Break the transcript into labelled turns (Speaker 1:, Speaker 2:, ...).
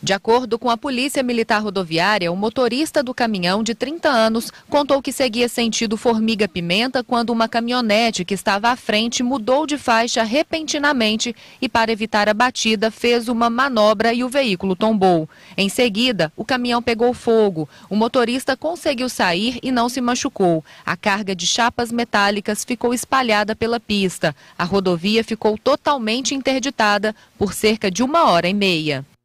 Speaker 1: De acordo com a Polícia Militar Rodoviária, o motorista do caminhão de 30 anos contou que seguia sentido Formiga Pimenta quando uma caminhonete que estava à frente mudou de faixa repentinamente e, para evitar a batida, fez uma manobra e o veículo tombou. Em seguida, o caminhão pegou fogo. O motorista conseguiu sair e não se machucou. A carga de chapas metálicas ficou espalhada pela pista. A rodovia ficou totalmente interditada por cerca de uma hora e meia.